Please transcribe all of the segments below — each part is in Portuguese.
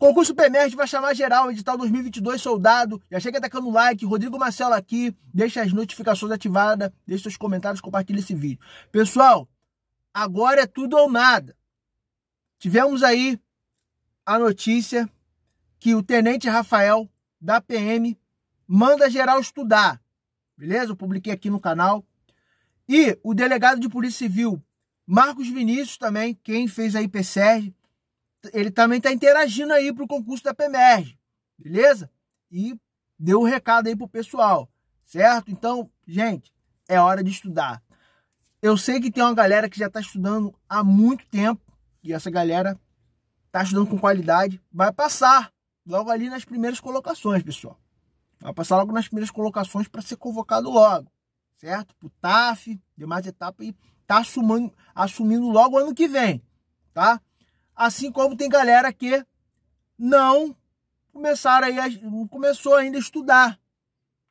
Concurso PEMERD vai chamar geral, edital 2022 soldado. Já chega atacando like, Rodrigo Marcelo aqui, deixa as notificações ativadas, deixa seus comentários, compartilha esse vídeo. Pessoal, agora é tudo ou nada. Tivemos aí a notícia que o Tenente Rafael, da PM, manda geral estudar. Beleza? Eu publiquei aqui no canal. E o delegado de Polícia Civil, Marcos Vinícius também, quem fez a IPCR, ele também está interagindo aí para o concurso da PMR, beleza? E deu o um recado aí pro pessoal, certo? Então, gente, é hora de estudar. Eu sei que tem uma galera que já está estudando há muito tempo e essa galera está estudando com qualidade, vai passar logo ali nas primeiras colocações, pessoal. Vai passar logo nas primeiras colocações para ser convocado logo, certo? Pro TAF, demais etapa e está assumindo, assumindo logo ano que vem, tá? Assim como tem galera que não começaram aí, começou ainda a estudar.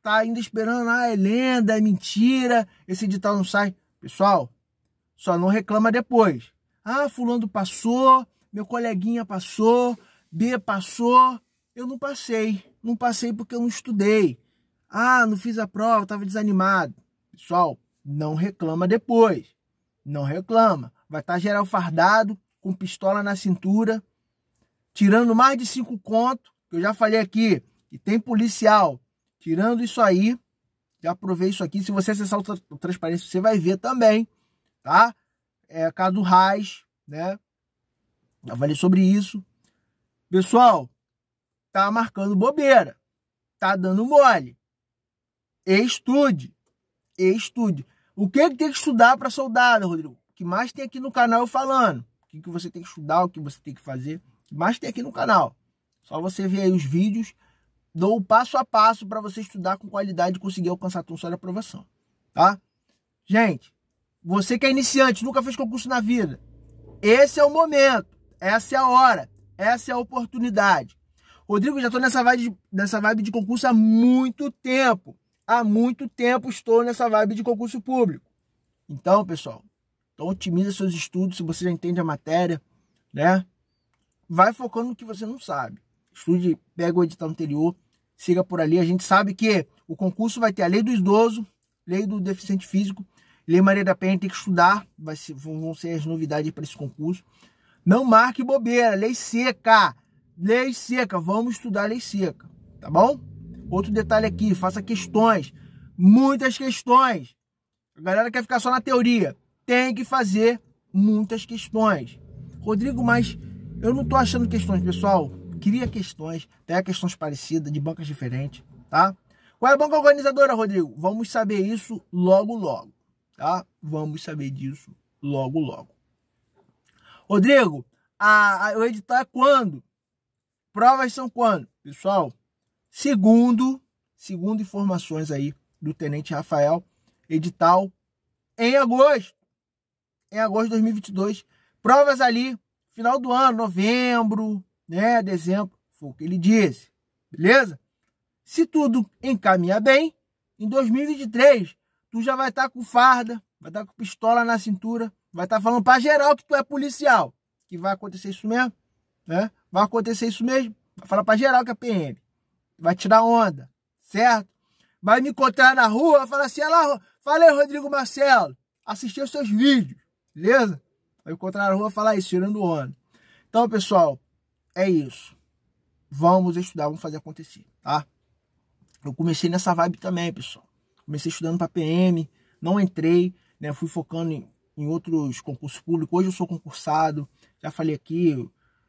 Tá ainda esperando, ah, é lenda, é mentira, esse edital não sai. Pessoal, só não reclama depois. Ah, fulano passou, meu coleguinha passou, B passou, eu não passei. Não passei porque eu não estudei. Ah, não fiz a prova, estava desanimado. Pessoal, não reclama depois. Não reclama. Vai estar tá geral fardado, com pistola na cintura, tirando mais de cinco conto, que eu já falei aqui, que tem policial tirando isso aí. Já provei isso aqui. Se você acessar o transparência, você vai ver também, tá? É caso Raiz, né? Já falei sobre isso. Pessoal, tá marcando bobeira. Tá dando mole. Estude. Estude. O que, que tem que estudar para soldado, Rodrigo? O que mais tem aqui no canal eu falando? o que você tem que estudar, o que você tem que fazer. Mas tem aqui no canal. Só você ver aí os vídeos, dou o passo a passo para você estudar com qualidade e conseguir alcançar a tua sonho de aprovação, tá? Gente, você que é iniciante, nunca fez concurso na vida, esse é o momento, essa é a hora, essa é a oportunidade. Rodrigo, já estou nessa vibe, nessa vibe de concurso há muito tempo. Há muito tempo estou nessa vibe de concurso público. Então, pessoal, então otimiza seus estudos se você já entende a matéria, né? Vai focando no que você não sabe. Estude, pega o edital anterior, siga por ali. A gente sabe que o concurso vai ter a lei do idoso, lei do deficiente físico, lei Maria da Penha, tem que estudar, vai ser, vão ser as novidades para esse concurso. Não marque bobeira, lei seca, lei seca, vamos estudar lei seca, tá bom? Outro detalhe aqui, faça questões, muitas questões. A galera quer ficar só na teoria tem que fazer muitas questões. Rodrigo, mas eu não tô achando questões, pessoal. Cria questões, pega questões parecidas, de bancas diferentes, tá? Qual é a banca organizadora, Rodrigo? Vamos saber isso logo, logo, tá? Vamos saber disso logo, logo. Rodrigo, a, a, edital é quando? Provas são quando? Pessoal, segundo, segundo informações aí do Tenente Rafael, edital em agosto em agosto de 2022. Provas ali, final do ano, novembro, né, dezembro, foi o que ele disse. Beleza? Se tudo encaminhar bem, em 2023 tu já vai estar tá com farda, vai estar tá com pistola na cintura, vai estar tá falando para geral que tu é policial, que vai acontecer isso mesmo, né? Vai acontecer isso mesmo. Vai falar para geral que é PM. Vai tirar onda, certo? Vai me encontrar na rua, vai falar assim: "Olha lá, falei Rodrigo Marcelo, assisti os seus vídeos. Beleza? Vai encontrar na rua falar isso, tirando o ano Então, pessoal, é isso. Vamos estudar, vamos fazer acontecer, tá? Eu comecei nessa vibe também, pessoal. Comecei estudando para PM, não entrei, né? Fui focando em, em, outros concursos públicos. Hoje eu sou concursado, já falei aqui,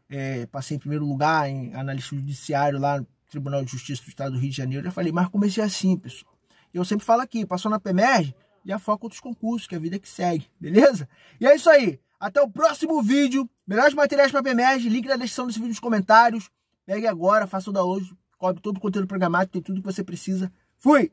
é, passei em primeiro lugar em analista judiciário lá no Tribunal de Justiça do Estado do Rio de Janeiro. Já falei, mas comecei assim, pessoal. Eu sempre falo aqui, passou na PEMERG, e a foco dos concursos, que é a vida que segue, beleza? E é isso aí. Até o próximo vídeo. Melhores materiais para PMERG, link na descrição desse vídeo nos comentários. Pegue agora, faça o download, cobre todo o conteúdo programado, tem tudo que você precisa. Fui!